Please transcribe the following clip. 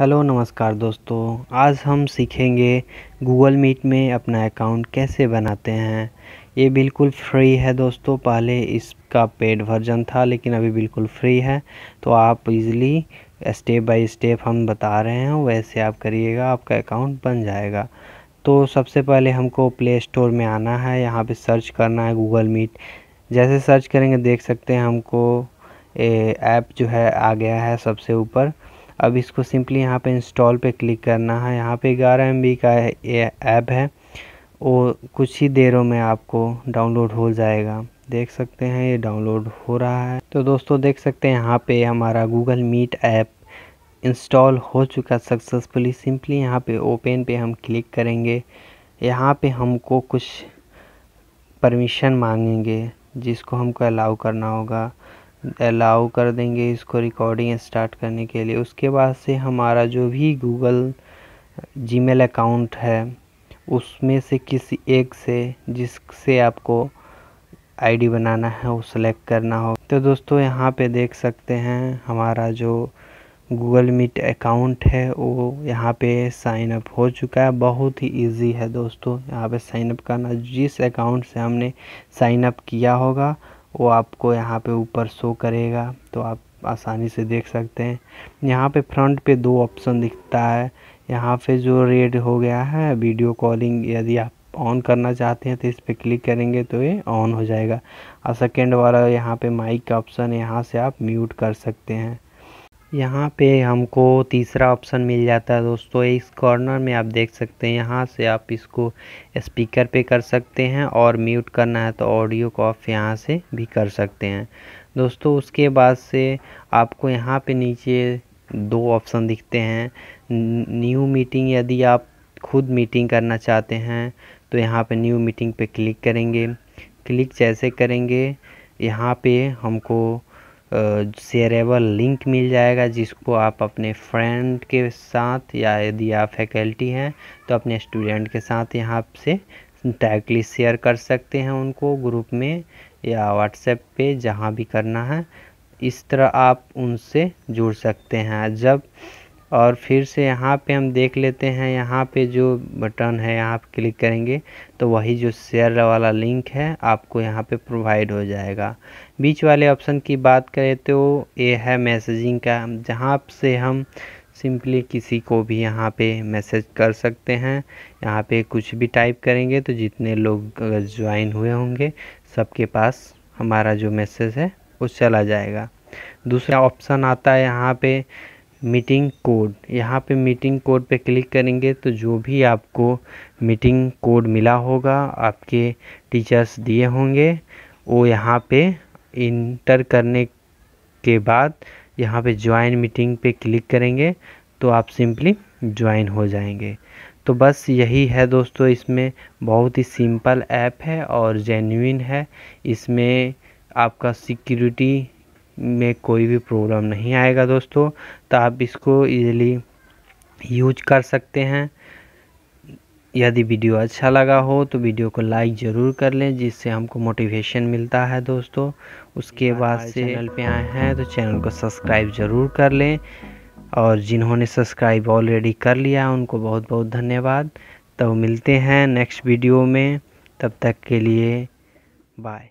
hello नमस्कार दोस्तों आज हम सीखेंगे गूगल मीट में अपना अकाउंट कैसे बनाते हैं ये बिल्कुल फ्री है दोस्तों पहले इसका पेड वर्जन था लेकिन अभी बिल्कुल फ्री है तो आप इजीली स्टेप बाय स्टेप हम बता रहे हैं वैसे आप करिएगा आपका अकाउंट बन जाएगा तो सबसे पहले हमको प्ले स्टोर में आना है यहाँ पर सर्च करना है गूगल मीट जैसे सर्च करेंगे देख सकते हैं हमको ऐप जो है आ गया है सबसे ऊपर अब इसको सिंपली यहाँ पे इंस्टॉल पे क्लिक करना है यहाँ पे ग्यारह एम का ये ऐप है वो कुछ ही देरों में आपको डाउनलोड हो जाएगा देख सकते हैं ये डाउनलोड हो रहा है तो दोस्तों देख सकते हैं यहाँ पे हमारा गूगल मीट ऐप इंस्टॉल हो चुका सक्सेसफुली सिंपली यहाँ पे ओपन पे हम क्लिक करेंगे यहाँ पे हमको कुछ परमिशन मांगेंगे जिसको हमको अलाउ करना होगा अलाउ कर देंगे इसको रिकॉर्डिंग स्टार्ट करने के लिए उसके बाद से हमारा जो भी गूगल जीमेल अकाउंट है उसमें से किसी एक से जिससे आपको आईडी बनाना है वो सेलेक्ट करना हो तो दोस्तों यहाँ पे देख सकते हैं हमारा जो गूगल मीट अकाउंट है वो यहाँ पे साइन अप हो चुका है बहुत ही इजी है दोस्तों यहाँ पे साइन अप करना जिस अकाउंट से हमने साइन अप किया होगा वो आपको यहाँ पे ऊपर शो करेगा तो आप आसानी से देख सकते हैं यहाँ पे फ्रंट पे दो ऑप्शन दिखता है यहाँ पे जो रेड हो गया है वीडियो कॉलिंग यदि आप ऑन करना चाहते हैं तो इस पर क्लिक करेंगे तो ये ऑन हो जाएगा और सेकेंड वाला यहाँ पे माइक का ऑप्शन यहाँ से आप म्यूट कर सकते हैं यहाँ पे हमको तीसरा ऑप्शन मिल जाता है दोस्तों इस कॉर्नर में आप देख सकते हैं यहाँ से आप इसको स्पीकर पे कर सकते हैं और म्यूट करना है तो ऑडियो को ऑफ यहाँ से भी कर सकते हैं दोस्तों उसके बाद से आपको यहाँ पे नीचे दो ऑप्शन दिखते हैं न्यू मीटिंग यदि आप खुद मीटिंग करना चाहते हैं तो यहाँ पर न्यू मीटिंग पर क्लिक करेंगे क्लिक जैसे करेंगे यहाँ पर हमको शेयरेबल लिंक मिल जाएगा जिसको आप अपने फ्रेंड के साथ या यदि आप फैकल्टी हैं तो अपने स्टूडेंट के साथ यहाँ से डायरेक्टली शेयर कर सकते हैं उनको ग्रुप में या व्हाट्सएप पे जहाँ भी करना है इस तरह आप उनसे जुड़ सकते हैं जब और फिर से यहाँ पे हम देख लेते हैं यहाँ पे जो बटन है यहाँ पर क्लिक करेंगे तो वही जो शेयर वाला लिंक है आपको यहाँ पे प्रोवाइड हो जाएगा बीच वाले ऑप्शन की बात करें तो ये है मैसेजिंग का जहाँ से हम सिंपली किसी को भी यहाँ पे मैसेज कर सकते हैं यहाँ पे कुछ भी टाइप करेंगे तो जितने लोग अगर ज्वाइन हुए होंगे सबके पास हमारा जो मैसेज है वो चला जाएगा दूसरा ऑप्शन आता है यहाँ पे मीटिंग कोड यहाँ पे मीटिंग कोड पे क्लिक करेंगे तो जो भी आपको मीटिंग कोड मिला होगा आपके टीचर्स दिए होंगे वो यहाँ पे इंटर करने के बाद यहाँ पे ज्वाइन मीटिंग पे क्लिक करेंगे तो आप सिंपली ज्वाइन हो जाएंगे तो बस यही है दोस्तों इसमें बहुत ही सिंपल ऐप है और जेन्यून है इसमें आपका सिक्योरिटी में कोई भी प्रॉब्लम नहीं आएगा दोस्तों तो आप इसको ईज़िली यूज कर सकते हैं यदि वीडियो अच्छा लगा हो तो वीडियो को लाइक ज़रूर कर लें जिससे हमको मोटिवेशन मिलता है दोस्तों उसके बाद से चैनल पे आए हैं तो चैनल को सब्सक्राइब ज़रूर कर लें और जिन्होंने सब्सक्राइब ऑलरेडी कर लिया उनको बहुत बहुत धन्यवाद तो मिलते हैं नेक्स्ट वीडियो में तब तक के लिए बाय